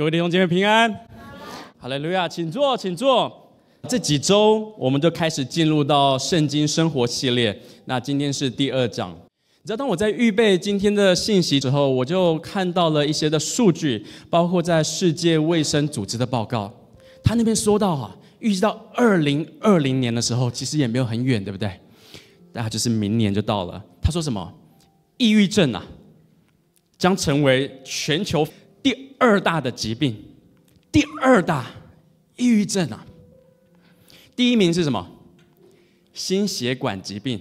各位弟兄姐妹平安，好嘞，路亚，请坐，请坐。这几周我们就开始进入到圣经生活系列，那今天是第二章。你知道，当我在预备今天的信息之后，我就看到了一些的数据，包括在世界卫生组织的报告，他那边说到哈，预计到二零二零年的时候，其实也没有很远，对不对？那就是明年就到了。他说什么？抑郁症啊，将成为全球。第二大的疾病，第二大抑郁症啊。第一名是什么？心血管疾病。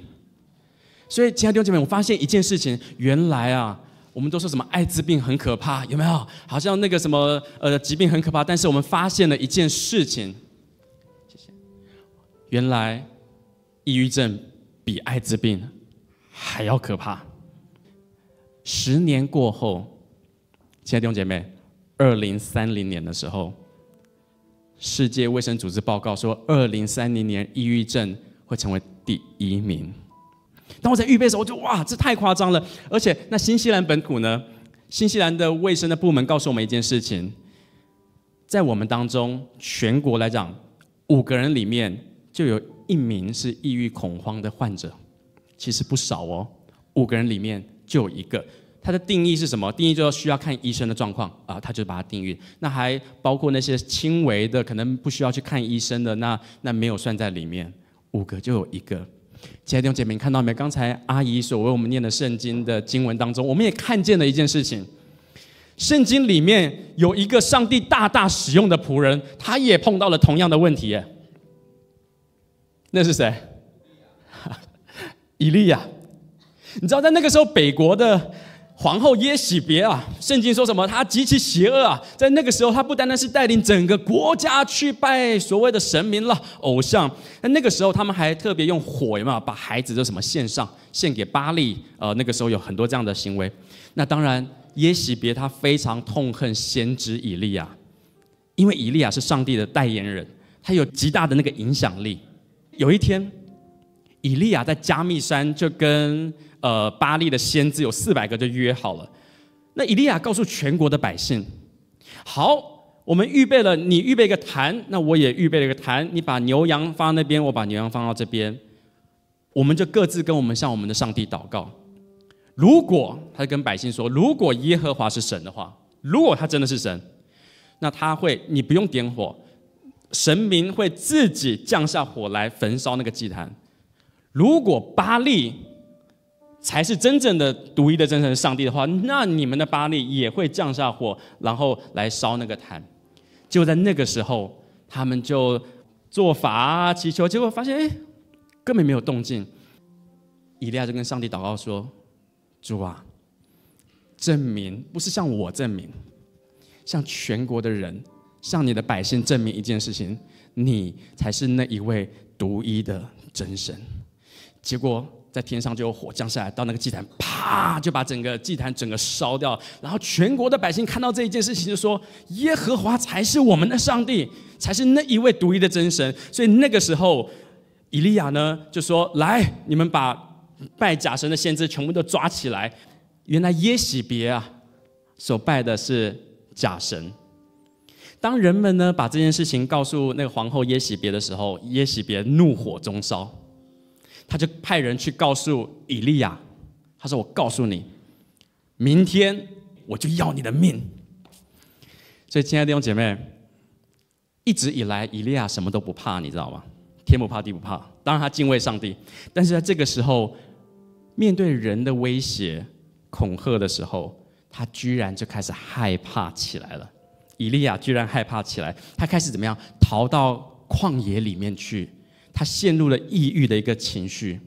所以，亲爱的弟兄姐妹，我发现一件事情：原来啊，我们都说什么艾滋病很可怕，有没有？好像那个什么呃疾病很可怕，但是我们发现了一件事情。谢谢。原来，抑郁症比艾滋病还要可怕。十年过后。亲爱的弟兄姐妹，二零三零年的时候，世界卫生组织报告说，二零三零年抑郁症会成为第一名。当我在预备的时候，我就哇，这太夸张了！而且，那新西兰本土呢？新西兰的卫生的部门告诉我们一件事情：在我们当中，全国来讲，五个人里面就有一名是抑郁恐慌的患者，其实不少哦。五个人里面就有一个。它的定义是什么？定义就要需要看医生的状况啊，他就把它定义。那还包括那些轻微的，可能不需要去看医生的，那那没有算在里面。五个就有一个。亲爱的弟兄姐妹，看到没？刚才阿姨所谓我们念的圣经的经文当中，我们也看见了一件事情。圣经里面有一个上帝大大使用的仆人，他也碰到了同样的问题。那是谁？以利亚。你知道在那个时候北国的？皇后耶喜别啊，圣经说什么？她极其邪恶啊！在那个时候，她不单单是带领整个国家去拜所谓的神明了偶像。那那个时候，他们还特别用火嘛，把孩子的什么献上，献给巴利。呃，那个时候有很多这样的行为。那当然，耶喜别她非常痛恨先知以利亚，因为以利亚是上帝的代言人，他有极大的那个影响力。有一天，以利亚在加密山就跟。呃，巴利的先知有四百个，就约好了。那以利亚告诉全国的百姓：“好，我们预备了，你预备一个坛，那我也预备了一个坛。你把牛羊放那边，我把牛羊放到这边，我们就各自跟我们向我们的上帝祷告。如果他跟百姓说，如果耶和华是神的话，如果他真的是神，那他会，你不用点火，神明会自己降下火来焚烧那个祭坛。如果巴利。”才是真正的独一的真神。上帝的话，那你们的巴力也会降下火，然后来烧那个坛。就在那个时候，他们就做法啊、祈求，结果发现哎，根本没有动静。以利亚就跟上帝祷告说：“主啊，证明不是向我证明，向全国的人，向你的百姓证明一件事情，你才是那一位独一的真神。”结果。在天上就有火降下来，到那个祭坛，啪，就把整个祭坛整个烧掉。然后全国的百姓看到这一件事情，就说耶和华才是我们的上帝，才是那一位独一的真神。所以那个时候，以利亚呢就说：“来，你们把拜假神的先知全部都抓起来。”原来耶喜别啊所拜的是假神。当人们呢把这件事情告诉那个皇后耶喜别的时候，耶喜别怒火中烧。他就派人去告诉以利亚，他说：“我告诉你，明天我就要你的命。”所以，亲爱的弟兄姐妹，一直以来，以利亚什么都不怕，你知道吗？天不怕地不怕。当然，他敬畏上帝。但是，在这个时候，面对人的威胁、恐吓的时候，他居然就开始害怕起来了。以利亚居然害怕起来，他开始怎么样？逃到旷野里面去。他陷入了抑郁的一个情绪。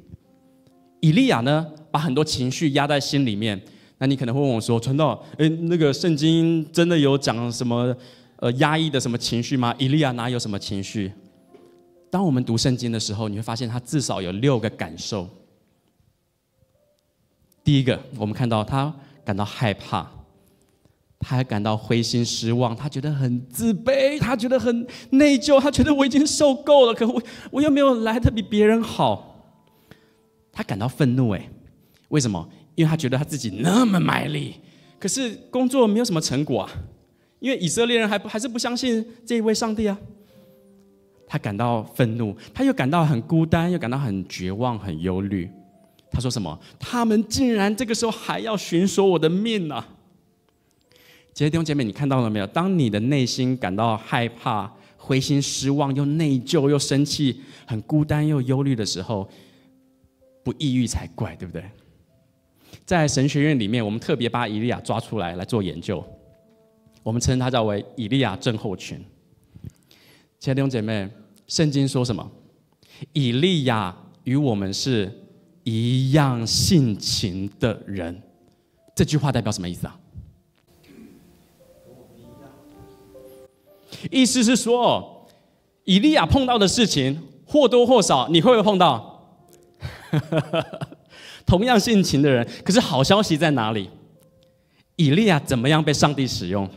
以利亚呢，把很多情绪压在心里面。那你可能会问我说：“传道，哎，那个圣经真的有讲什么，呃，压抑的什么情绪吗？”以利亚哪有什么情绪？当我们读圣经的时候，你会发现他至少有六个感受。第一个，我们看到他感到害怕。他还感到灰心失望，他觉得很自卑，他觉得很内疚，他觉得我已经受够了，可我我又没有来的比别人好。他感到愤怒，哎，为什么？因为他觉得他自己那么卖力，可是工作没有什么成果，啊，因为以色列人还还是不相信这一位上帝啊。他感到愤怒，他又感到很孤单，又感到很绝望、很忧虑。他说什么？他们竟然这个时候还要寻索我的命呢？姐妹弟兄，姐妹，你看到了没有？当你的内心感到害怕、灰心、失望，又内疚、又生气、很孤单、又忧虑的时候，不抑郁才怪，对不对？在神学院里面，我们特别把以利亚抓出来来做研究，我们称他叫为以利亚症候群”。姐妹弟兄，姐妹，圣经说什么？以利亚与我们是一样性情的人。这句话代表什么意思啊？意思是说，以利亚碰到的事情或多或少，你会不会碰到？同样性情的人，可是好消息在哪里？以利亚怎么样被上帝使用？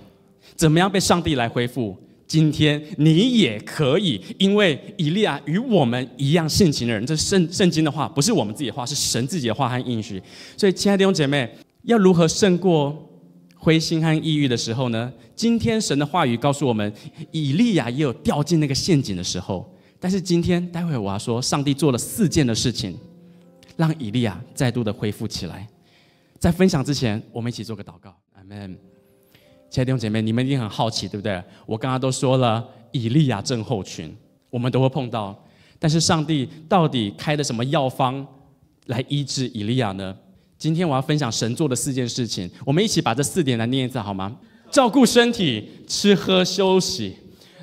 怎么样被上帝来恢复？今天你也可以，因为以利亚与我们一样性情的人，这是圣圣经的话，不是我们自己的话，是神自己的话和应许。所以，亲爱的弟兄姐妹，要如何胜过？灰心和抑郁的时候呢？今天神的话语告诉我们，以利亚也有掉进那个陷阱的时候。但是今天，待会我要说，上帝做了四件的事情，让以利亚再度的恢复起来。在分享之前，我们一起做个祷告，阿门。亲爱的弟兄姐妹，你们一定很好奇，对不对？我刚刚都说了，以利亚症候群我们都会碰到，但是上帝到底开的什么药方来医治以利亚呢？今天我要分享神做的四件事情，我们一起把这四点来念一次好吗？照顾身体，吃喝休息，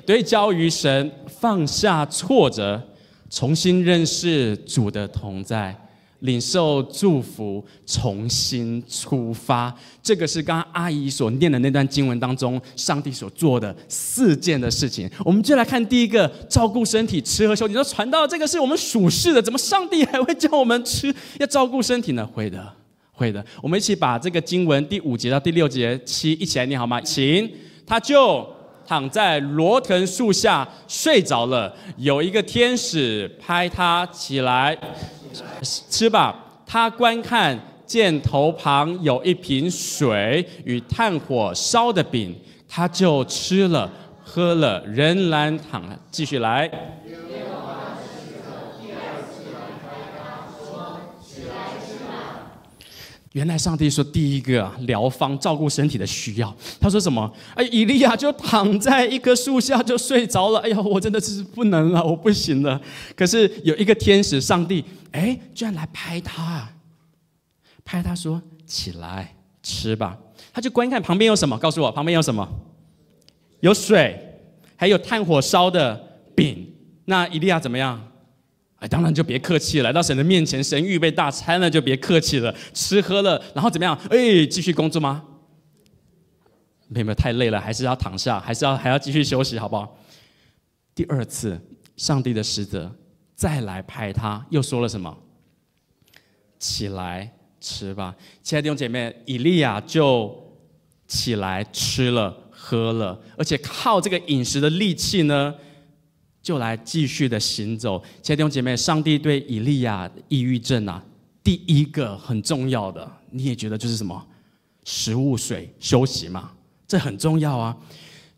对，交于神，放下挫折，重新认识主的同在，领受祝福，重新出发。这个是刚刚阿姨所念的那段经文当中，上帝所做的四件的事情。我们就来看第一个，照顾身体，吃喝休息。你说传道这个是我们属世的，怎么上帝还会叫我们吃，要照顾身体呢？会的。会的，我们一起把这个经文第五节到第六节七一起来念好吗？请，他就躺在罗藤树下睡着了。有一个天使拍他起来，吃吧。他观看箭头旁有一瓶水与炭火烧的饼，他就吃了喝了，仍然躺。继续来。原来上帝说第一个疗方照顾身体的需要。他说什么？哎，以利亚就躺在一棵树下就睡着了。哎呀，我真的是不能了，我不行了。可是有一个天使，上帝，哎，居然来拍他，拍他说起来吃吧。他就观看旁边有什么，告诉我旁边有什么？有水，还有炭火烧的饼。那以利亚怎么样？当然就别客气来到神的面前，神预备大餐了，就别客气了，吃喝了，然后怎么样？哎，继续工作吗？没有太累了，还是要躺下，还是要还要继续休息，好不好？第二次，上帝的使者再来派他，又说了什么？起来吃吧，亲爱的弟兄姐妹，以利亚就起来吃了喝了，而且靠这个饮食的力气呢。就来继续的行走，亲爱的弟兄姐妹，上帝对以利亚抑郁症啊，第一个很重要的，你也觉得就是什么？食物、水、休息嘛，这很重要啊。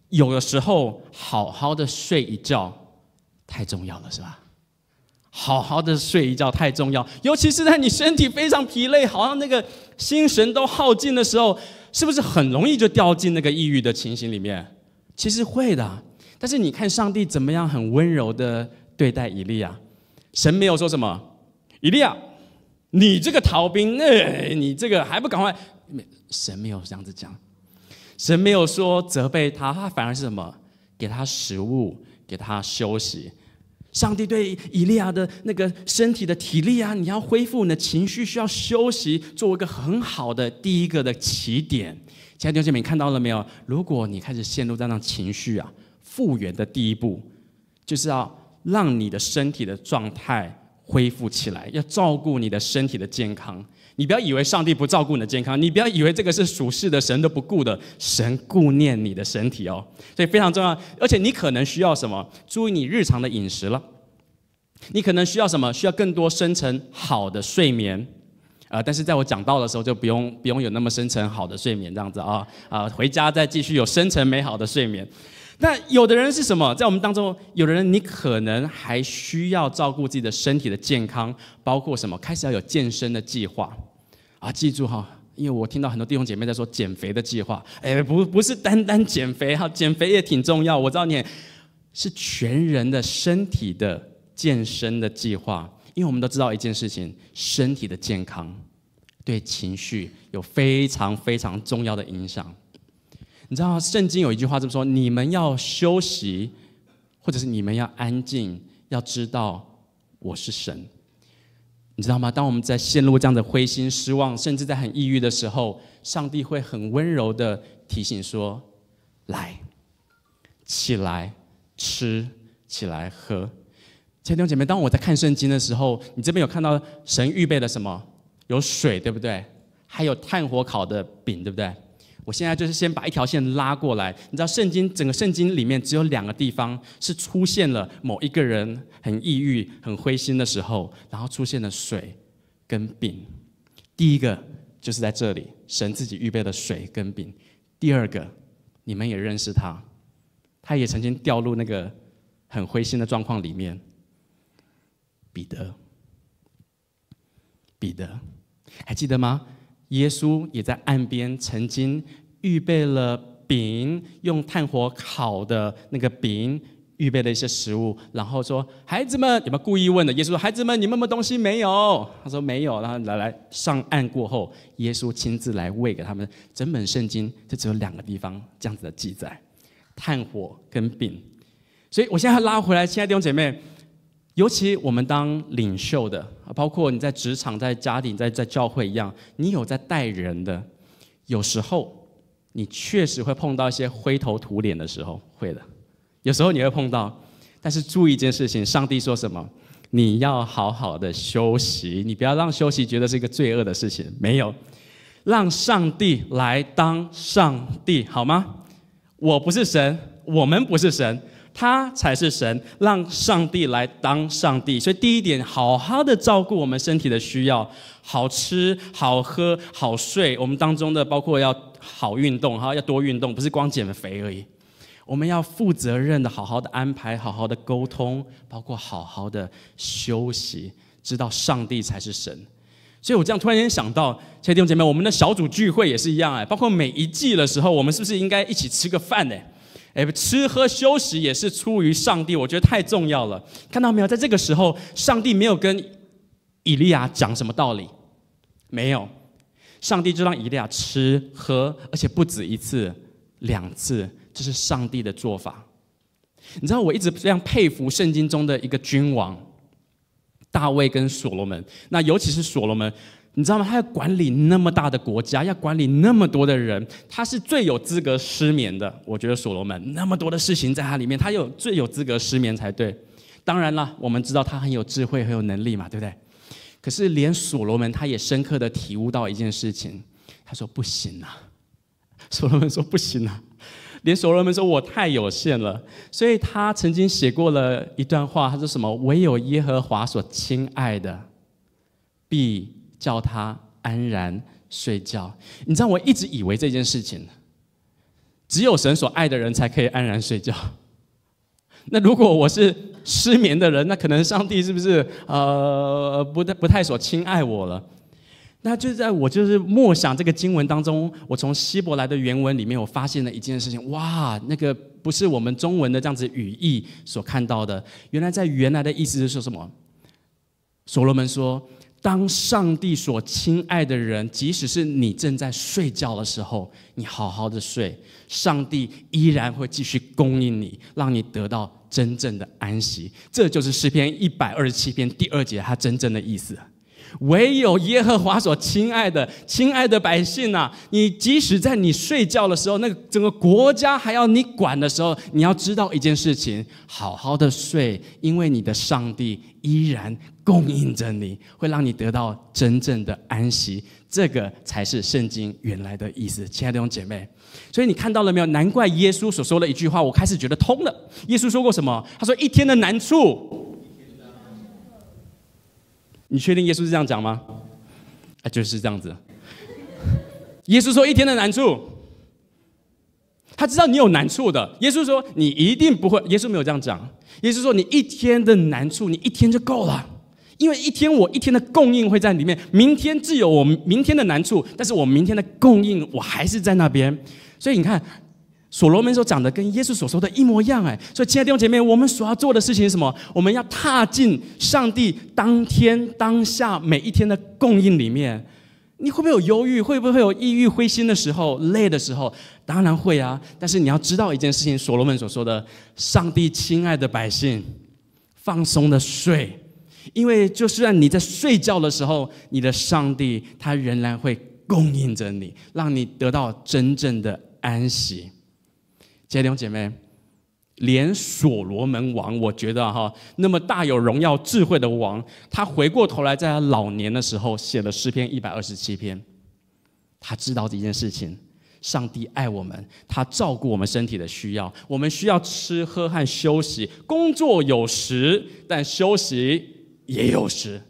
有的时候好好的睡一觉太重要了，是吧？好好的睡一觉太重要，尤其是在你身体非常疲累，好像那个心神都耗尽的时候，是不是很容易就掉进那个抑郁的情形里面？其实会的。但是你看，上帝怎么样很温柔的对待以利亚，神没有说什么，以利亚，你这个逃兵，哎，你这个还不赶快？神没有这样子讲，神没有说责备他，他反而是什么？给他食物，给他休息。上帝对以利亚的那个身体的体力啊，你要恢复，你的情绪需要休息，作为一个很好的第一个的起点。爱的弟兄姐妹看到了没有？如果你开始陷入这样情绪啊。复原的第一步，就是要让你的身体的状态恢复起来，要照顾你的身体的健康。你不要以为上帝不照顾你的健康，你不要以为这个是属世的神都不顾的，神顾念你的身体哦，所以非常重要。而且你可能需要什么？注意你日常的饮食了。你可能需要什么？需要更多深层好的睡眠。啊，但是在我讲到的时候就不用不用有那么深层好的睡眠这样子啊啊，回家再继续有深层美好的睡眠。那有的人是什么？在我们当中，有的人你可能还需要照顾自己的身体的健康，包括什么？开始要有健身的计划啊！记住哈，因为我听到很多弟兄姐妹在说减肥的计划，哎，不，不是单单减肥哈，减肥也挺重要。我知道你是全人的身体的健身的计划，因为我们都知道一件事情：身体的健康对情绪有非常非常重要的影响。你知道圣经有一句话这么说：“你们要休息，或者是你们要安静，要知道我是神。”你知道吗？当我们在陷入这样的灰心、失望，甚至在很抑郁的时候，上帝会很温柔的提醒说：“来，起来吃，起来喝。”千爱姐妹，当我在看圣经的时候，你这边有看到神预备了什么？有水，对不对？还有炭火烤的饼，对不对？我现在就是先把一条线拉过来，你知道圣经整个圣经里面只有两个地方是出现了某一个人很抑郁、很灰心的时候，然后出现了水跟饼。第一个就是在这里，神自己预备的水跟饼。第二个，你们也认识他，他也曾经掉入那个很灰心的状况里面。彼得，彼得，还记得吗？耶稣也在岸边曾经预备了饼，用炭火烤的那个饼，预备了一些食物，然后说：“孩子们，有没有故意问的？”耶稣说：“孩子们，你们摸东西没有？”他说：“没有。”然后来上岸过后，耶稣亲自来喂给他们。整本圣经就只有两个地方这样子的记载：炭火跟饼。所以我现在拉回来，亲爱的弟兄姐妹。尤其我们当领袖的，包括你在职场、在家庭、在在教会一样，你有在带人的，有时候你确实会碰到一些灰头土脸的时候，会的。有时候你会碰到，但是注意一件事情：上帝说什么，你要好好的休息，你不要让休息觉得是一个罪恶的事情。没有，让上帝来当上帝好吗？我不是神，我们不是神。他才是神，让上帝来当上帝。所以第一点，好好的照顾我们身体的需要，好吃、好喝、好睡。我们当中的包括要好运动哈，要多运动，不是光减肥而已。我们要负责任的，好好的安排，好好的沟通，包括好好的休息。知道上帝才是神。所以我这样突然间想到，亲爱的弟兄姐妹，我们的小组聚会也是一样哎，包括每一季的时候，我们是不是应该一起吃个饭呢？哎，吃喝休息也是出于上帝，我觉得太重要了。看到没有，在这个时候，上帝没有跟以利亚讲什么道理，没有，上帝就让以利亚吃喝，而且不止一次、两次，这是上帝的做法。你知道，我一直这样佩服圣经中的一个君王——大卫跟所罗门，那尤其是所罗门。你知道吗？他要管理那么大的国家，要管理那么多的人，他是最有资格失眠的。我觉得所罗门那么多的事情在他里面，他有最有资格失眠才对。当然了，我们知道他很有智慧，很有能力嘛，对不对？可是连所罗门他也深刻的体悟到一件事情，他说：“不行啊！”所罗门说：“不行啊！”连所罗门说：“我太有限了。”所以他曾经写过了一段话，他说：“什么？唯有耶和华所亲爱的必。”叫他安然睡觉。你知道，我一直以为这件事情，只有神所爱的人才可以安然睡觉。那如果我是失眠的人，那可能上帝是不是呃，不太不太所亲爱我了？那就在我就是默想这个经文当中，我从希伯来的原文里面我发现了一件事情。哇，那个不是我们中文的这样子语义所看到的。原来在原来的意思是说什么？所罗门说。当上帝所亲爱的人，即使是你正在睡觉的时候，你好好的睡，上帝依然会继续供应你，让你得到真正的安息。这就是诗篇一百二十七篇第二节它真正的意思。唯有耶和华所亲爱的、亲爱的百姓呐，你即使在你睡觉的时候，那个整个国家还要你管的时候，你要知道一件事情：好好的睡，因为你的上帝依然供应着你，会让你得到真正的安息。这个才是圣经原来的意思，亲爱的弟兄姐妹。所以你看到了没有？难怪耶稣所说的一句话，我开始觉得通了。耶稣说过什么？他说：“一天的难处。”你确定耶稣是这样讲吗？啊，就是这样子。耶稣说一天的难处，他知道你有难处的。耶稣说你一定不会，耶稣没有这样讲。耶稣说你一天的难处，你一天就够了，因为一天我一天的供应会在里面。明天自有我明天的难处，但是我明天的供应我还是在那边。所以你看。所罗门所讲的跟耶稣所说的一模一样，哎，所以亲爱的弟兄姐妹，我们所要做的事情是什么？我们要踏进上帝当天当下每一天的供应里面。你会不会有忧郁？会不会有抑郁、灰心的时候、累的时候？当然会啊。但是你要知道一件事情，所罗门所说的，上帝亲爱的百姓，放松的睡，因为就算你在睡觉的时候，你的上帝他仍然会供应着你，让你得到真正的安息。姐妹姐妹，连所罗门王，我觉得哈，那么大有荣耀智慧的王，他回过头来在他老年的时候写了诗篇一百二十七篇。他知道一件事情：上帝爱我们，他照顾我们身体的需要，我们需要吃喝和休息，工作有时，但休息也有时。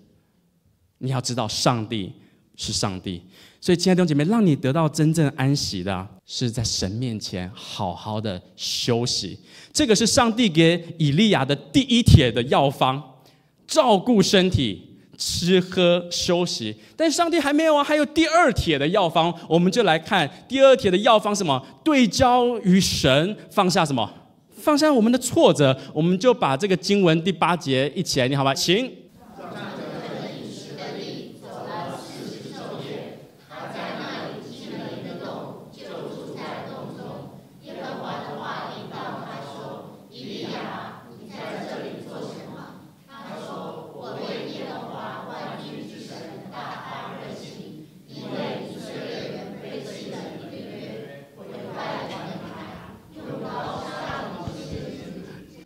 你要知道，上帝是上帝。所以，亲爱的弟兄姐妹，让你得到真正安息的是在神面前好好的休息。这个是上帝给以利亚的第一帖的药方，照顾身体，吃喝休息。但上帝还没有啊，还有第二帖的药方，我们就来看第二帖的药方。什么？对焦于神，放下什么？放下我们的挫折，我们就把这个经文第八节一起来念好吗？请。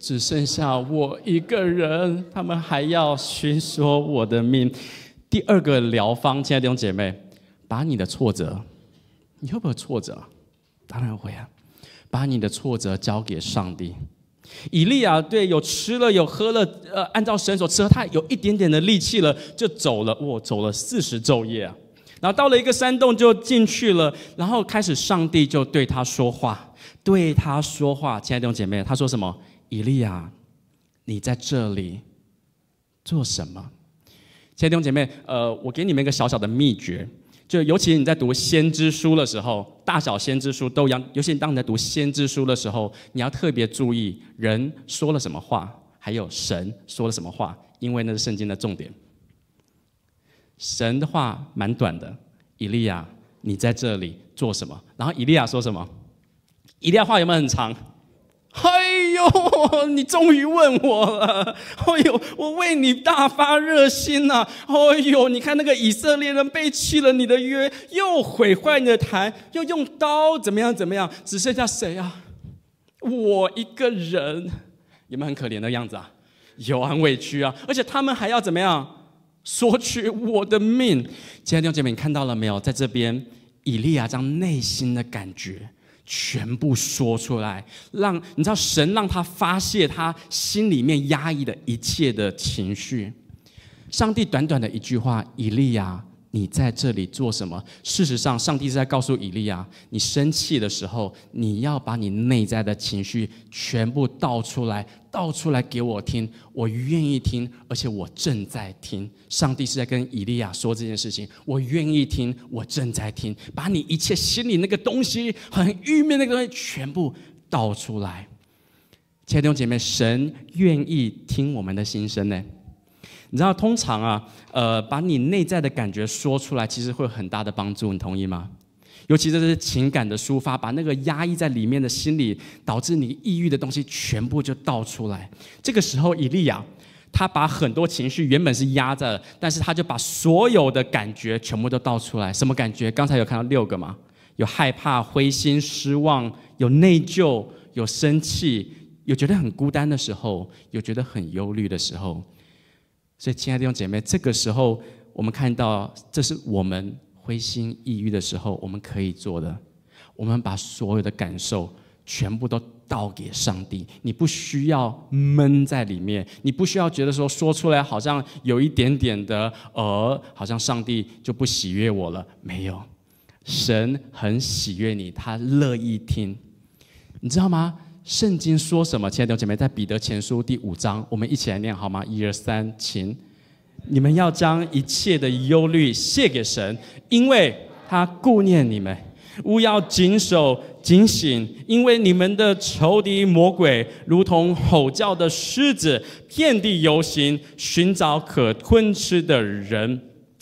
只剩下我一个人，他们还要寻索我的命。第二个疗方，亲爱的弟兄姐妹，把你的挫折，你会不会挫折？当然会啊！把你的挫折交给上帝。以利亚对，有吃了有喝了，呃，按照神所赐，他有一点点的力气了，就走了。我走了四十昼夜啊，然后到了一个山洞就进去了，然后开始上帝就对他说话，对他说话，亲爱的弟兄姐妹，他说什么？以利亚，你在这里做什么？亲爱的弟兄姐妹，呃，我给你们一个小小的秘诀，就尤其你在读先知书的时候，大小先知书都一样。尤其当你在读先知书的时候，你要特别注意人说了什么话，还有神说了什么话，因为那是圣经的重点。神的话蛮短的，以利亚，你在这里做什么？然后以利亚说什么？以利亚话有没有很长？哎呦，你终于问我了！哎呦，我为你大发热心呐！哎呦，你看那个以色列人背弃了你的约，又毁坏你的坛，又用刀怎么样怎么样？只剩下谁啊？我一个人，有没有很可怜的样子啊？有，很委屈啊！而且他们还要怎么样？索取我的命！亲爱的弟兄姐妹，你看到了没有？在这边，以利亚将内心的感觉。全部说出来，让你知道神让他发泄他心里面压抑的一切的情绪。上帝短短的一句话，以利亚。你在这里做什么？事实上，上帝是在告诉以利亚：你生气的时候，你要把你内在的情绪全部倒出来，倒出来给我听。我愿意听，而且我正在听。上帝是在跟以利亚说这件事情：我愿意听，我正在听。把你一切心里那个东西，很郁闷那个东西，全部倒出来。亲爱的弟兄姐妹，神愿意听我们的心声呢。你知道，通常啊，呃，把你内在的感觉说出来，其实会有很大的帮助。你同意吗？尤其这是情感的抒发，把那个压抑在里面的心理，导致你抑郁的东西，全部就倒出来。这个时候，以利亚他把很多情绪原本是压着，但是他就把所有的感觉全部都倒出来。什么感觉？刚才有看到六个吗？有害怕、灰心、失望，有内疚，有生气，有觉得很孤单的时候，有觉得很忧虑的时候。所以，亲爱的弟兄姐妹，这个时候，我们看到，这是我们灰心抑郁的时候，我们可以做的，我们把所有的感受全部都倒给上帝。你不需要闷在里面，你不需要觉得说说出来好像有一点点的，呃，好像上帝就不喜悦我了。没有，神很喜悦你，他乐意听，你知道吗？圣经说什么？亲爱的弟兄姐妹，在彼得前书第五章，我们一起来念好吗？一二三，请。你们要将一切的忧虑卸给神，因为他顾念你们。勿要谨守、警醒，因为你们的仇敌魔鬼，如同吼叫的狮子，遍地游行，寻找可吞吃的人。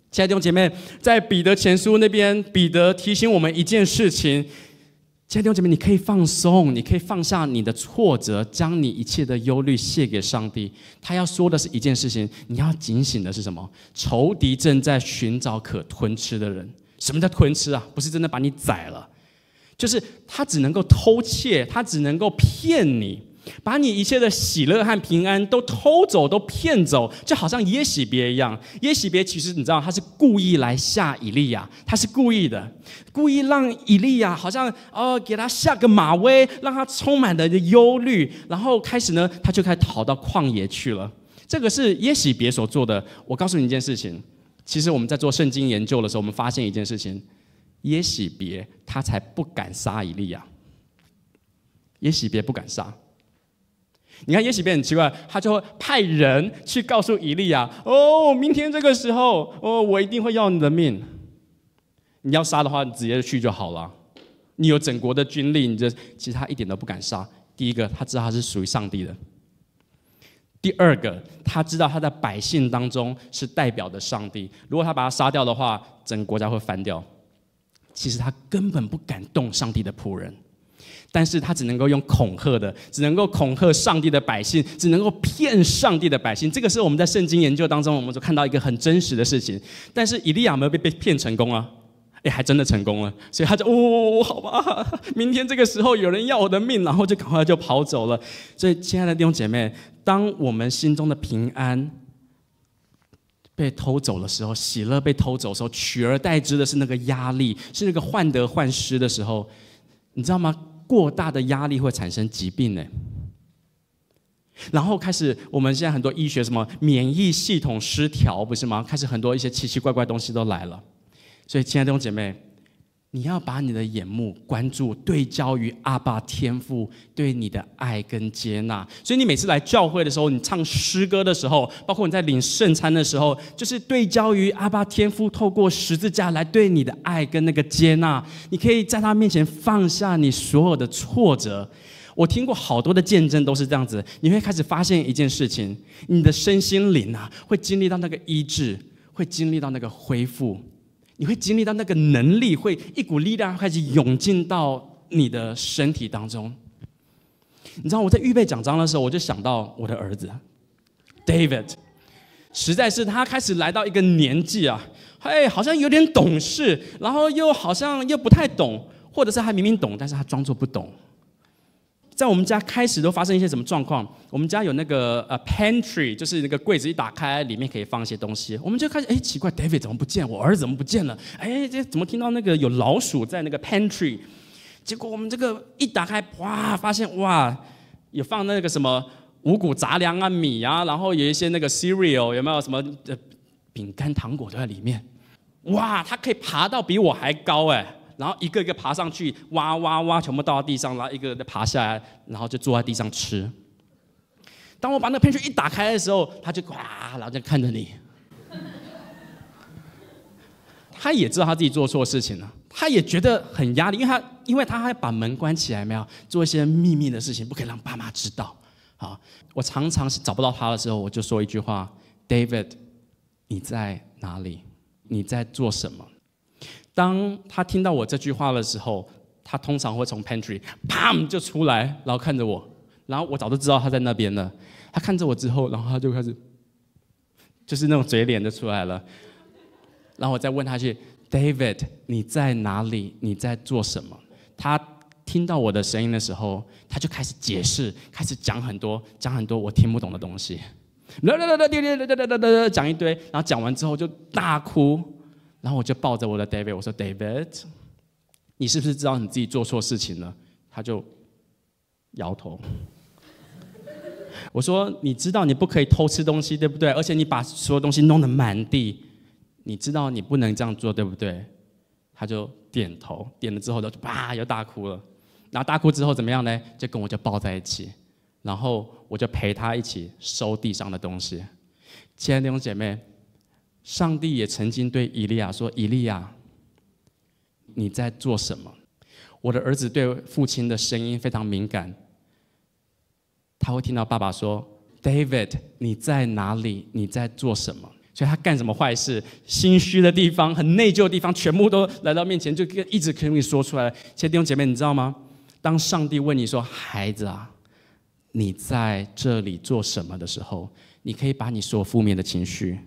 亲爱的弟兄姐妹，在彼得前书那边，彼得提醒我们一件事情。亲爱的弟兄姐妹，你可以放松，你可以放下你的挫折，将你一切的忧虑卸给上帝。他要说的是一件事情，你要警醒的是什么？仇敌正在寻找可吞吃的人。什么叫吞吃啊？不是真的把你宰了，就是他只能够偷窃，他只能够骗你。把你一切的喜乐和平安都偷走，都骗走，就好像耶洗别一样。耶洗别其实你知道他是故意来下以利亚，他是故意的，故意让以利亚好像哦给他下个马威，让他充满的忧虑，然后开始呢他就开始逃到旷野去了。这个是耶洗别所做的。我告诉你一件事情，其实我们在做圣经研究的时候，我们发现一件事情，耶喜别他才不敢杀以利亚，耶喜别不敢杀。你看，耶洗别很奇怪，他就会派人去告诉以利亚：“哦，明天这个时候，哦，我一定会要你的命。你要杀的话，你直接去就好了。你有整国的军力，你这其实他一点都不敢杀。第一个，他知道他是属于上帝的；第二个，他知道他在百姓当中是代表的上帝。如果他把他杀掉的话，整个国家会翻掉。其实他根本不敢动上帝的仆人。”但是他只能够用恐吓的，只能够恐吓上帝的百姓，只能够骗上帝的百姓。这个是我们在圣经研究当中，我们就看到一个很真实的事情。但是以利亚没有被被骗成功啊，哎，还真的成功了。所以他就，哦，好吧，明天这个时候有人要我的命，然后就赶快就跑走了。所以亲爱的弟兄姐妹，当我们心中的平安被偷走的时候，喜乐被偷走的时候，取而代之的是那个压力，是那个患得患失的时候，你知道吗？过大的压力会产生疾病呢，然后开始我们现在很多医学什么免疫系统失调不是吗？开始很多一些奇奇怪怪东西都来了，所以亲爱的弟兄姐妹。你要把你的眼目关注、对焦于阿爸天父对你的爱跟接纳，所以你每次来教会的时候，你唱诗歌的时候，包括你在领圣餐的时候，就是对焦于阿爸天父透过十字架来对你的爱跟那个接纳。你可以在他面前放下你所有的挫折。我听过好多的见证都是这样子，你会开始发现一件事情，你的身心灵啊，会经历到那个医治，会经历到那个恢复。你会经历到那个能力，会一股力量开始涌进到你的身体当中。你知道我在预备讲章的时候，我就想到我的儿子 David，实在是他开始来到一个年纪啊，哎，好像有点懂事，然后又好像又不太懂，或者是他明明懂，但是他装作不懂。在我们家开始都发生一些什么状况？我们家有那个呃 pantry，就是那个柜子一打开，里面可以放一些东西。我们就开始，哎，奇怪，David 怎么不见？我儿子怎么不见了？哎，这怎么听到那个有老鼠在那个 pantry？结果我们这个一打开，哇，发现哇，有放那个什么五谷杂粮啊、米啊，然后有一些那个 cereal，有没有什么饼干、糖果都在里面。哇，它可以爬到比我还高哎。然后一个一个爬上去，挖挖挖，全部倒到地上，然后一个个爬下来，然后就坐在地上吃。当我把那个喷泉一打开的时候，他就呱，然后就看着你。他也知道他自己做错事情了，他也觉得很压力，因为他因为他还把门关起来，没有做一些秘密的事情，不可以让爸妈知道。好，我常常找不到他的时候，我就说一句话：“David，你在哪里？你在做什么？”当他听到我这句话的时候，他通常会从 pantry 啪就出来，然后看着我，然后我早就知道他在那边了。他看着我之后，然后他就开始，就是那种嘴脸就出来了。然后我再问他去，David，你在哪里？你在做什么？他听到我的声音的时候，他就开始解释，开始讲很多，讲很多我听不懂的东西，讲一堆，然后讲完之后就大哭。然后我就抱着我的 David，我说：“David，你是不是知道你自己做错事情了？”他就摇头。我说：“你知道你不可以偷吃东西，对不对？而且你把所有东西弄得满地，你知道你不能这样做，对不对？”他就点头，点了之后就啪，又大哭了。然后大哭之后怎么样呢？就跟我就抱在一起，然后我就陪他一起收地上的东西。亲爱的弟兄姐妹。上帝也曾经对以利亚说：“以利亚，你在做什么？”我的儿子对父亲的声音非常敏感，他会听到爸爸说：“David，你在哪里？你在做什么？”所以他干什么坏事、心虚的地方、很内疚的地方，全部都来到面前，就一直可以说出来。亲爱的弟兄姐妹，你知道吗？当上帝问你说：“孩子啊，你在这里做什么？”的时候，你可以把你所有负面的情绪。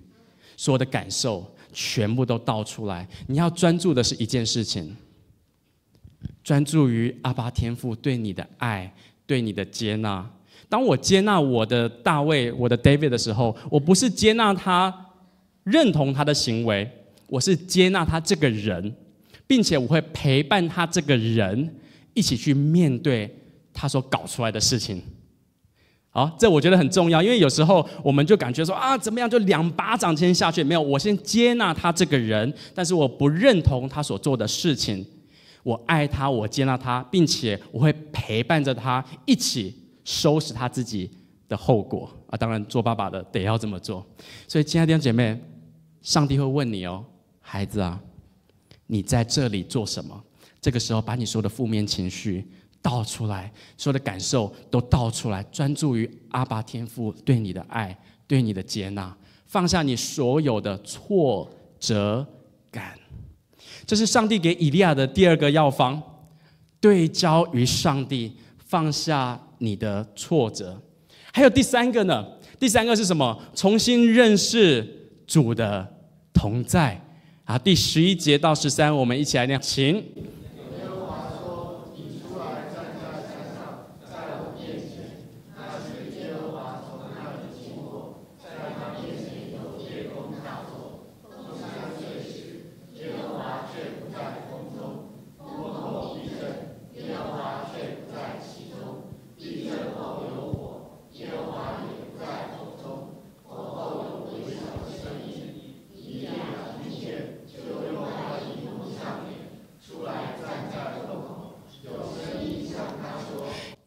所有的感受全部都倒出来。你要专注的是一件事情，专注于阿巴天父对你的爱，对你的接纳。当我接纳我的大卫，我的 David 的时候，我不是接纳他认同他的行为，我是接纳他这个人，并且我会陪伴他这个人一起去面对他所搞出来的事情。好，这我觉得很重要，因为有时候我们就感觉说啊，怎么样就两巴掌先下去，没有，我先接纳他这个人，但是我不认同他所做的事情，我爱他，我接纳他，并且我会陪伴着他一起收拾他自己的后果。啊，当然做爸爸的得要这么做。所以亲爱的姐妹，上帝会问你哦，孩子啊，你在这里做什么？这个时候把你说的负面情绪。倒出来，所有的感受都倒出来，专注于阿爸天父对你的爱，对你的接纳，放下你所有的挫折感。这是上帝给以利亚的第二个药方，对焦于上帝，放下你的挫折。还有第三个呢？第三个是什么？重新认识主的同在。啊，第十一节到十三，我们一起来念，请。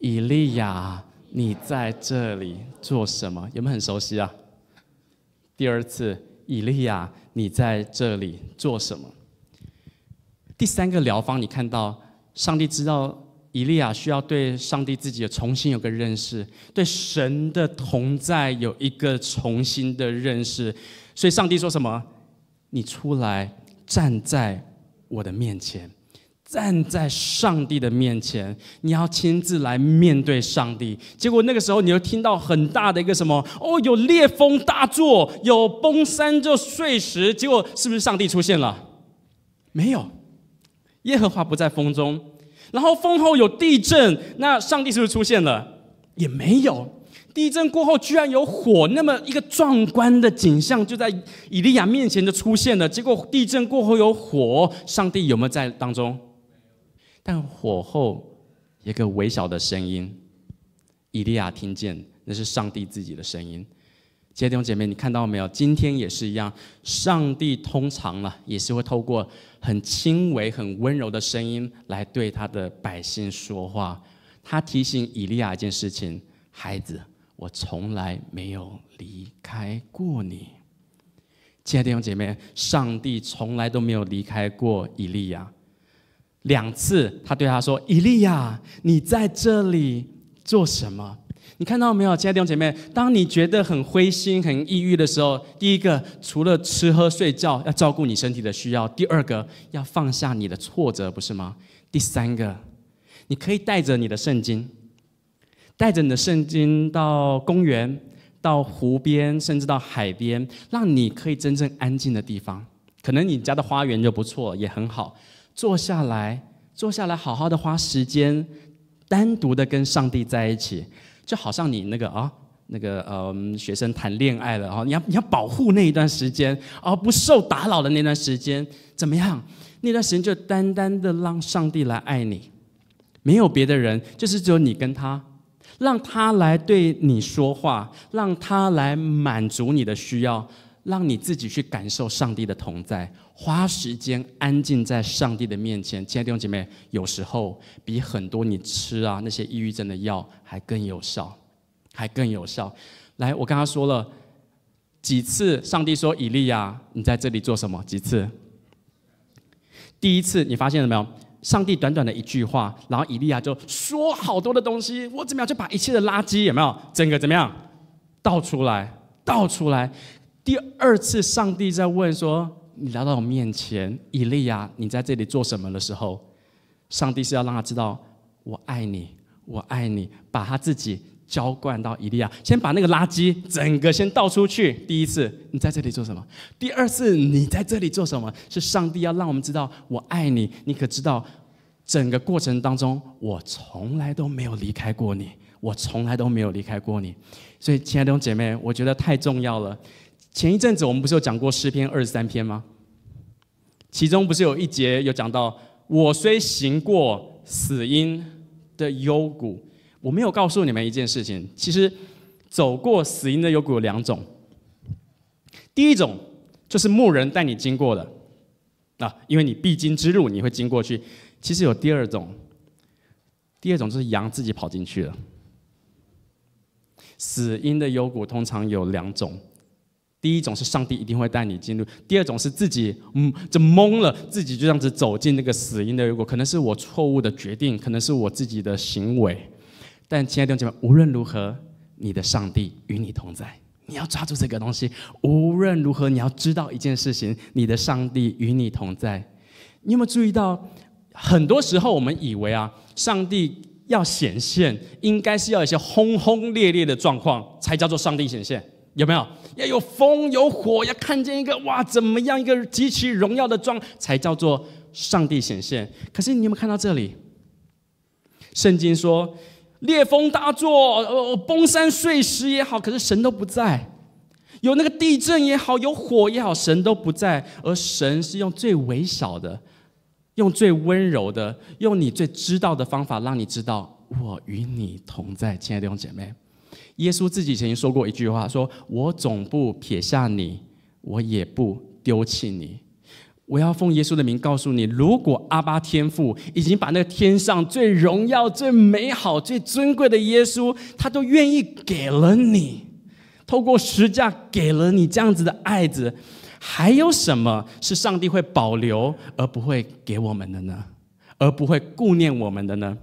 以利亚，你在这里做什么？有没有很熟悉啊？第二次，以利亚，你在这里做什么？第三个疗方，你看到上帝知道以利亚需要对上帝自己有重新有个认识，对神的同在有一个重新的认识，所以上帝说什么？你出来站在我的面前。站在上帝的面前，你要亲自来面对上帝。结果那个时候，你又听到很大的一个什么？哦，有烈风大作，有崩山就碎石。结果是不是上帝出现了？没有，耶和华不在风中。然后风后有地震，那上帝是不是出现了？也没有。地震过后居然有火，那么一个壮观的景象就在以利亚面前就出现了。结果地震过后有火，上帝有没有在当中？但火后，一个微小的声音，以利亚听见，那是上帝自己的声音。亲爱的弟兄姐妹，你看到没有？今天也是一样，上帝通常了，也是会透过很轻微、很温柔的声音来对他的百姓说话。他提醒以利亚一件事情：孩子，我从来没有离开过你。亲爱的弟兄姐妹，上帝从来都没有离开过以利亚。两次，他对他说：“伊利亚，你在这里做什么？你看到没有，亲爱的弟兄姐妹？当你觉得很灰心、很抑郁的时候，第一个，除了吃喝睡觉，要照顾你身体的需要；，第二个，要放下你的挫折，不是吗？第三个，你可以带着你的圣经，带着你的圣经到公园、到湖边，甚至到海边，让你可以真正安静的地方。可能你家的花园就不错，也很好。”坐下来，坐下来，好好的花时间，单独的跟上帝在一起，就好像你那个啊，那个呃，学生谈恋爱了哦，你要你要保护那一段时间，而不受打扰的那段时间，怎么样？那段时间就单单的让上帝来爱你，没有别的人，就是只有你跟他，让他来对你说话，让他来满足你的需要，让你自己去感受上帝的同在。花时间安静在上帝的面前，亲爱的弟兄姐妹，有时候比很多你吃啊那些抑郁症的药还更有效，还更有效。来，我刚刚说了几次？上帝说：“以利亚，你在这里做什么？”几次？第一次你发现了没有？上帝短短的一句话，然后以利亚就说好多的东西，我怎么样就把一切的垃圾有没有？整个怎么样倒出来？倒出来？第二次上帝在问说。你来到我面前，以利亚，你在这里做什么的时候，上帝是要让他知道我爱你，我爱你，把他自己浇灌到以利亚，先把那个垃圾整个先倒出去。第一次你在这里做什么？第二次你在这里做什么？是上帝要让我们知道我爱你。你可知道，整个过程当中，我从来都没有离开过你，我从来都没有离开过你。所以，亲爱的姐妹，我觉得太重要了。前一阵子我们不是有讲过诗篇二十三篇吗？其中不是有一节有讲到“我虽行过死荫的幽谷”，我没有告诉你们一件事情，其实走过死荫的幽谷有两种。第一种就是牧人带你经过的，啊，因为你必经之路你会经过去。其实有第二种，第二种就是羊自己跑进去了。死荫的幽谷通常有两种。第一种是上帝一定会带你进入，第二种是自己嗯就懵了，自己就这样子走进那个死因的。如果，可能是我错误的决定，可能是我自己的行为。但亲爱的弟兄姐妹，无论如何，你的上帝与你同在。你要抓住这个东西。无论如何，你要知道一件事情：你的上帝与你同在。你有没有注意到，很多时候我们以为啊，上帝要显现，应该是要一些轰轰烈烈的状况，才叫做上帝显现。有没有要有风有火要看见一个哇怎么样一个极其荣耀的装才叫做上帝显现？可是你有没有看到这里？圣经说烈风大作，呃，崩山碎石也好，可是神都不在；有那个地震也好，有火也好，神都不在。而神是用最微小的，用最温柔的，用你最知道的方法，让你知道我与你同在。亲爱的弟兄姐妹。耶稣自己曾经说过一句话：“说我总不撇下你，我也不丢弃你。我要奉耶稣的名告诉你，如果阿巴天父已经把那天上最荣耀、最美好、最尊贵的耶稣，他都愿意给了你，透过十架给了你这样子的爱子，还有什么是上帝会保留而不会给我们的呢？而不会顾念我们的呢？”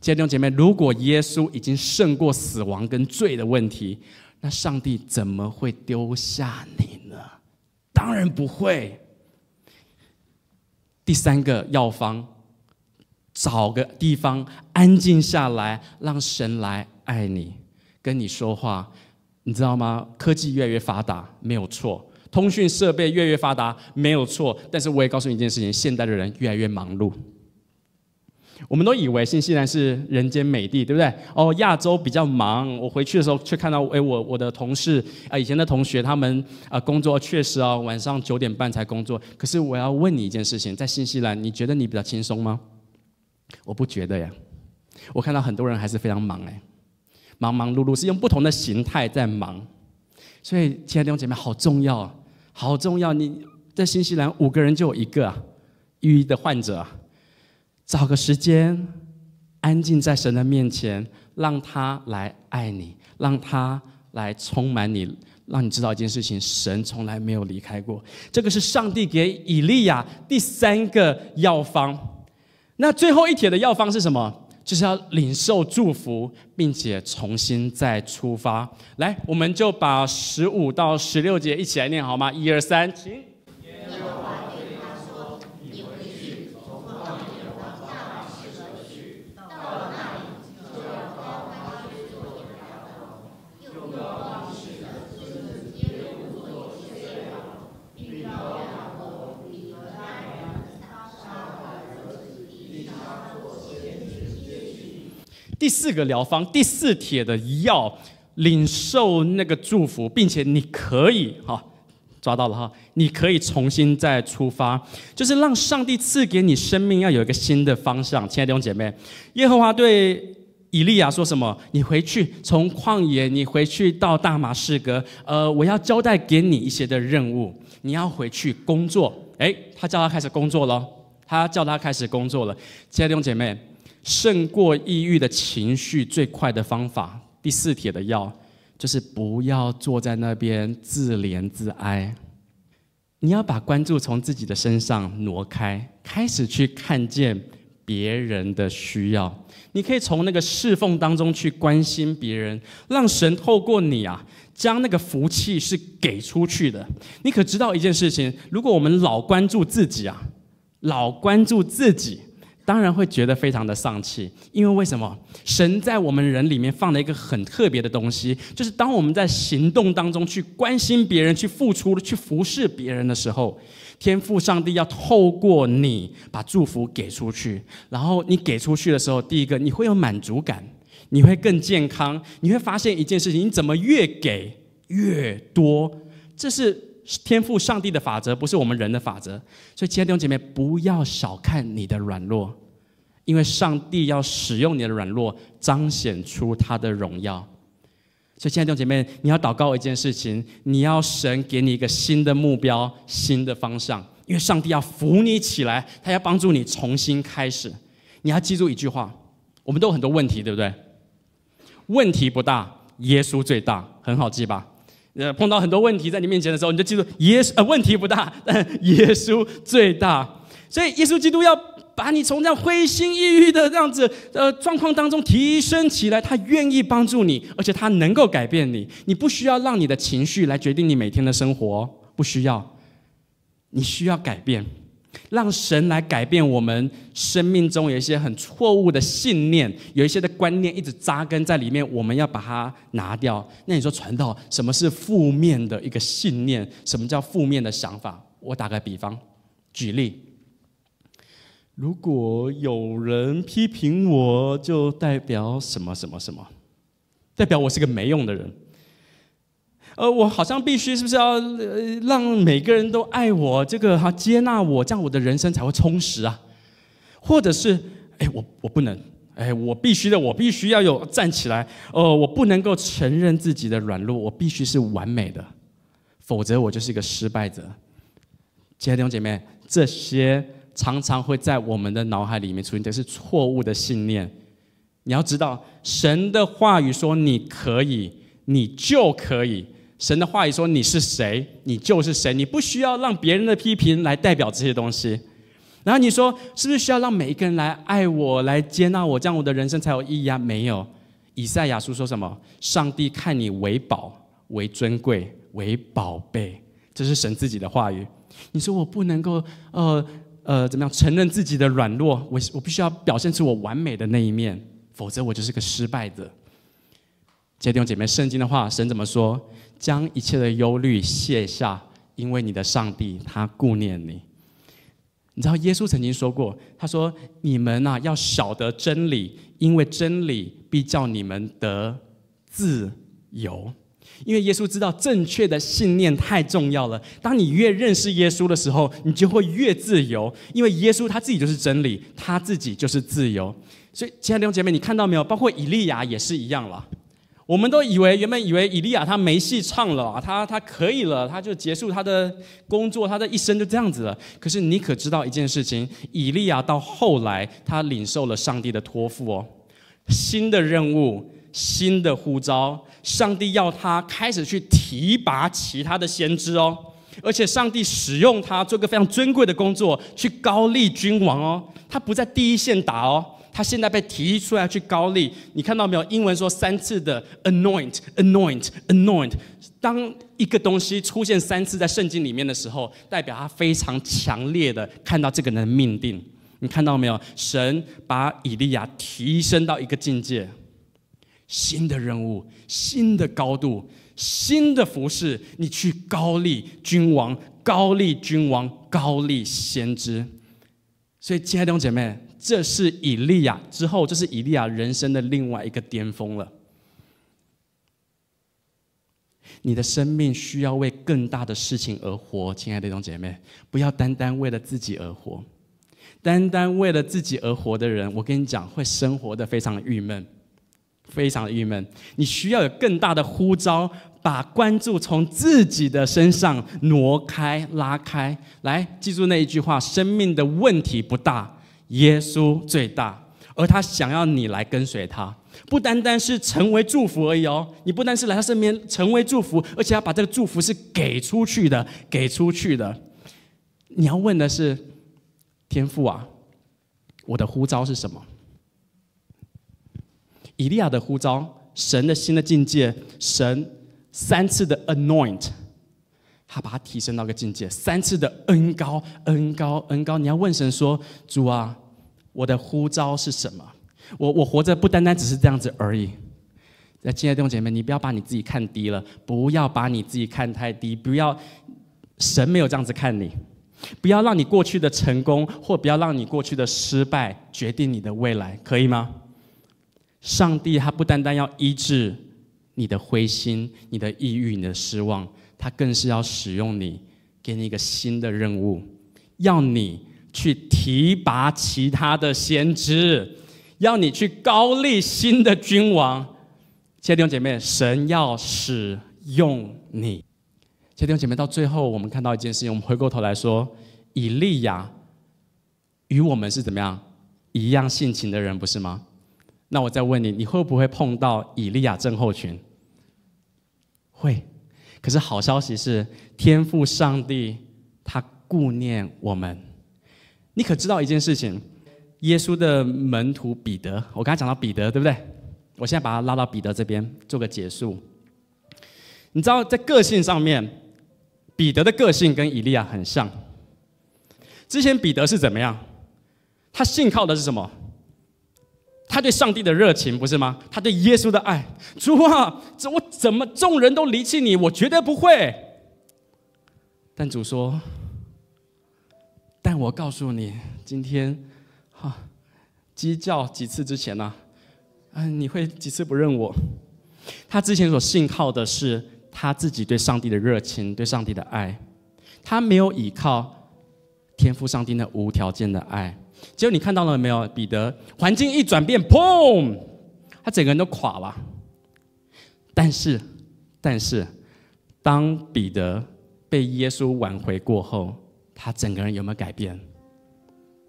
姐妹姐妹，如果耶稣已经胜过死亡跟罪的问题，那上帝怎么会丢下你呢？当然不会。第三个药方，找个地方安静下来，让神来爱你，跟你说话。你知道吗？科技越来越发达，没有错；通讯设备越来越发达，没有错。但是我也告诉你一件事情：现代的人越来越忙碌。我们都以为新西兰是人间美地，对不对？哦，亚洲比较忙。我回去的时候，却看到，哎，我我的同事啊，以前的同学，他们啊，工作确实哦，晚上九点半才工作。可是我要问你一件事情，在新西兰，你觉得你比较轻松吗？我不觉得呀。我看到很多人还是非常忙哎，忙忙碌碌是用不同的形态在忙。所以，亲爱的弟兄姐妹，好重要，好重要！你在新西兰五个人就有一个抑郁的患者啊。找个时间，安静在神的面前，让他来爱你，让他来充满你，让你知道一件事情：神从来没有离开过。这个是上帝给以利亚第三个药方。那最后一帖的药方是什么？就是要领受祝福，并且重新再出发。来，我们就把十五到十六节一起来念好吗？一二三，请。第四个疗方，第四帖的药，领受那个祝福，并且你可以哈，抓到了哈，你可以重新再出发，就是让上帝赐给你生命，要有一个新的方向。亲爱的弟兄姐妹，耶和华对以利亚说什么？你回去，从旷野，你回去到大马士革，呃，我要交代给你一些的任务，你要回去工作。哎，他叫他开始工作了，他叫他开始工作了。亲爱的弟兄姐妹。胜过抑郁的情绪最快的方法，第四帖的药就是不要坐在那边自怜自哀，你要把关注从自己的身上挪开，开始去看见别人的需要。你可以从那个侍奉当中去关心别人，让神透过你啊，将那个福气是给出去的。你可知道一件事情？如果我们老关注自己啊，老关注自己。当然会觉得非常的丧气，因为为什么？神在我们人里面放了一个很特别的东西，就是当我们在行动当中去关心别人、去付出、去服侍别人的时候，天赋上帝要透过你把祝福给出去，然后你给出去的时候，第一个你会有满足感，你会更健康，你会发现一件事情：你怎么越给越多？这是。天赋上帝的法则不是我们人的法则，所以爱的弟兄姐妹不要小看你的软弱，因为上帝要使用你的软弱，彰显出他的荣耀。所以爱的弟兄姐妹，你要祷告一件事情，你要神给你一个新的目标、新的方向，因为上帝要扶你起来，他要帮助你重新开始。你要记住一句话：我们都有很多问题，对不对？问题不大，耶稣最大，很好记吧？呃，碰到很多问题在你面前的时候，你就记住耶稣，呃，问题不大，但耶稣最大。所以，耶稣基督要把你从这样灰心抑郁的这样子呃状况当中提升起来，他愿意帮助你，而且他能够改变你。你不需要让你的情绪来决定你每天的生活，不需要，你需要改变。让神来改变我们生命中有一些很错误的信念，有一些的观念一直扎根在里面，我们要把它拿掉。那你说传道什么是负面的一个信念？什么叫负面的想法？我打个比方，举例，如果有人批评我，就代表什么什么什么，代表我是个没用的人。呃，我好像必须是不是要呃让每个人都爱我，这个哈接纳我，这样我的人生才会充实啊？或者是哎，我我不能，哎，我必须的，我必须要有站起来，呃，我不能够承认自己的软弱，我必须是完美的，否则我就是一个失败者。亲爱的弟兄姐妹，这些常常会在我们的脑海里面出现这是错误的信念。你要知道，神的话语说你可以，你就可以。神的话语说：“你是谁，你就是谁，你不需要让别人的批评来代表这些东西。然后你说，是不是需要让每一个人来爱我，来接纳我，这样我的人生才有意义啊？没有。以赛亚书说什么？上帝看你为宝，为尊贵，为宝贝。这是神自己的话语。你说我不能够，呃呃，怎么样承认自己的软弱？我我必须要表现出我完美的那一面，否则我就是个失败者。”亲爱的弟兄姐妹，圣经的话，神怎么说？将一切的忧虑卸下，因为你的上帝他顾念你。你知道耶稣曾经说过，他说：“你们呐，要晓得真理，因为真理必叫你们得自由。”因为耶稣知道正确的信念太重要了。当你越认识耶稣的时候，你就会越自由。因为耶稣他自己就是真理，他自己就是自由。所以，亲爱的弟兄姐妹，你看到没有？包括以利亚也是一样了。我们都以为，原本以为以利亚他没戏唱了，他他可以了，他就结束他的工作，他的一生就这样子了。可是你可知道一件事情？以利亚到后来，他领受了上帝的托付哦，新的任务，新的呼召，上帝要他开始去提拔其他的先知哦，而且上帝使用他做个非常尊贵的工作，去高丽君王哦，他不在第一线打哦。他现在被提出来去高利，你看到没有？英文说三次的 anoint, anoint, anoint。当一个东西出现三次在圣经里面的时候，代表他非常强烈的看到这个人的命定。你看到没有？神把以利亚提升到一个境界，新的任务、新的高度、新的服饰。你去高利君王，高利君王，高利先知。所以，亲爱的弟兄姐妹。这是以利亚之后，这是以利亚人生的另外一个巅峰了。你的生命需要为更大的事情而活，亲爱的弟兄姐妹，不要单单为了自己而活。单单为了自己而活的人，我跟你讲，会生活的非常郁闷，非常郁闷。你需要有更大的呼召，把关注从自己的身上挪开、拉开。来，记住那一句话：生命的问题不大。耶稣最大，而他想要你来跟随他，不单单是成为祝福而已哦。你不单是来他身边成为祝福，而且要把这个祝福是给出去的，给出去的。你要问的是，天父啊，我的呼召是什么？以利亚的呼召，神的新的境界，神三次的 anoint。他把它提升到个境界，三次的恩高，恩高，恩高。你要问神说：“主啊，我的呼召是什么？我我活着不单单只是这样子而已。”那亲爱的弟兄姐妹，你不要把你自己看低了，不要把你自己看太低，不要神没有这样子看你，不要让你过去的成功或不要让你过去的失败决定你的未来，可以吗？上帝他不单单要医治你的灰心、你的抑郁、你的失望。他更是要使用你，给你一个新的任务，要你去提拔其他的先知，要你去高立新的君王。谢谢弟兄姐妹，神要使用你。谢谢弟兄姐妹。到最后，我们看到一件事情，我们回过头来说，以利亚与我们是怎么样一样性情的人，不是吗？那我再问你，你会不会碰到以利亚症候群？会。可是好消息是，天赋上帝他顾念我们。你可知道一件事情？耶稣的门徒彼得，我刚才讲到彼得，对不对？我现在把他拉到彼得这边做个结束。你知道在个性上面，彼得的个性跟以利亚很像。之前彼得是怎么样？他信靠的是什么？他对上帝的热情不是吗？他对耶稣的爱，主啊，我怎么众人都离弃你？我绝对不会。但主说：“但我告诉你，今天哈鸡叫几次之前呢？嗯，你会几次不认我？”他之前所信靠的是他自己对上帝的热情，对上帝的爱，他没有依靠天赋上帝那无条件的爱。结果你看到了没有？彼得环境一转变，砰，他整个人都垮了。但是，但是，当彼得被耶稣挽回过后，他整个人有没有改变？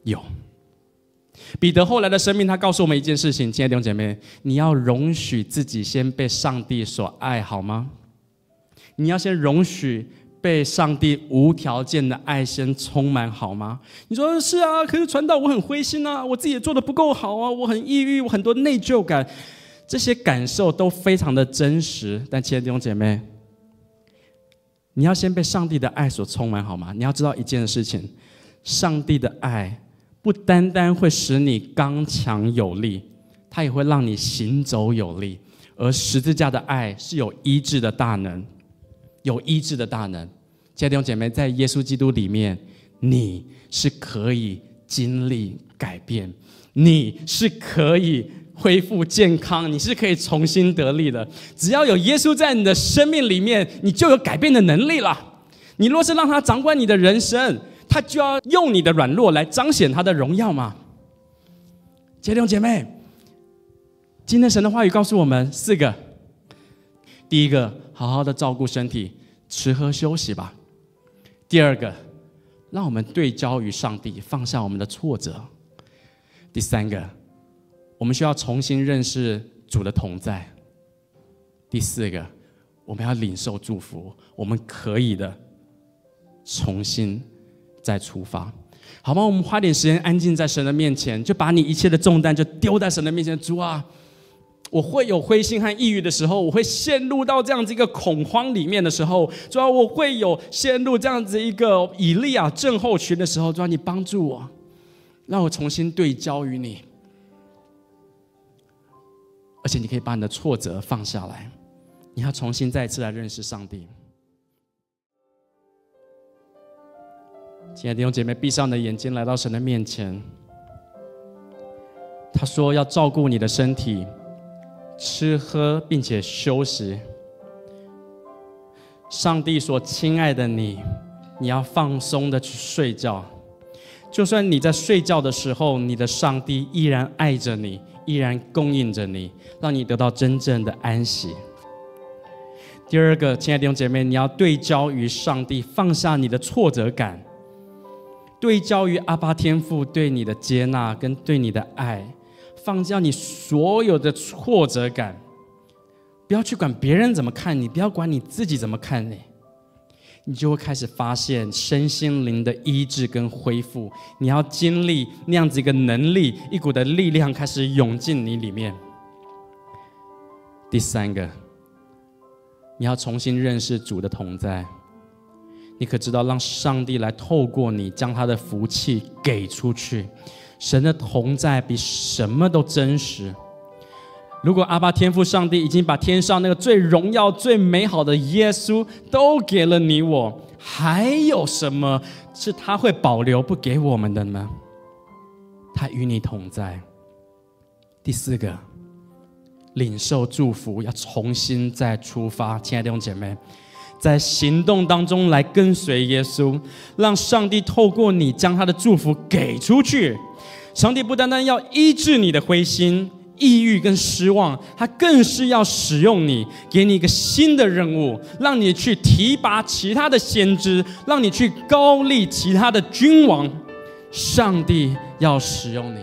有。彼得后来的生命，他告诉我们一件事情：，亲爱的弟兄姐妹，你要容许自己先被上帝所爱，好吗？你要先容许。被上帝无条件的爱先充满，好吗？你说是啊，可是传道我很灰心啊，我自己也做的不够好啊，我很抑郁，我很多内疚感，这些感受都非常的真实。但，亲爱的弟兄姐妹，你要先被上帝的爱所充满，好吗？你要知道一件事情，上帝的爱不单单会使你刚强有力，它也会让你行走有力。而十字架的爱是有医治的大能。有医治的大能，家弟兄姐妹，在耶稣基督里面，你是可以经历改变，你是可以恢复健康，你是可以重新得力的。只要有耶稣在你的生命里面，你就有改变的能力了。你若是让他掌管你的人生，他就要用你的软弱来彰显他的荣耀嘛。家弟兄姐妹，今天神的话语告诉我们四个，第一个。好好的照顾身体，吃喝休息吧。第二个，让我们对焦于上帝，放下我们的挫折。第三个，我们需要重新认识主的同在。第四个，我们要领受祝福。我们可以的，重新再出发，好吗？我们花点时间安静在神的面前，就把你一切的重担就丢在神的面前，主啊。我会有灰心和抑郁的时候，我会陷入到这样子一个恐慌里面的时候，主要我会有陷入这样子一个以利亚症候群的时候，主要你帮助我，让我重新对焦于你，而且你可以把你的挫折放下来，你要重新再次来认识上帝。亲爱的弟兄姐妹，闭上你的眼睛，来到神的面前。他说要照顾你的身体。吃喝并且休息，上帝所亲爱的你，你要放松的去睡觉，就算你在睡觉的时候，你的上帝依然爱着你，依然供应着你，让你得到真正的安息。第二个，亲爱的弟兄姐妹，你要对焦于上帝，放下你的挫折感，对焦于阿巴天父对你的接纳跟对你的爱。放下你所有的挫折感，不要去管别人怎么看你，不要管你自己怎么看你，你就会开始发现身心灵的医治跟恢复。你要经历那样子一个能力，一股的力量开始涌进你里面。第三个，你要重新认识主的同在。你可知道，让上帝来透过你，将他的福气给出去。神的同在比什么都真实。如果阿爸天父上帝已经把天上那个最荣耀、最美好的耶稣都给了你，我还有什么是他会保留不给我们的呢？他与你同在。第四个，领受祝福要重新再出发，亲爱的弟兄姐妹，在行动当中来跟随耶稣，让上帝透过你将他的祝福给出去。上帝不单单要医治你的灰心、抑郁跟失望，他更是要使用你，给你一个新的任务，让你去提拔其他的先知，让你去高立其他的君王。上帝要使用你。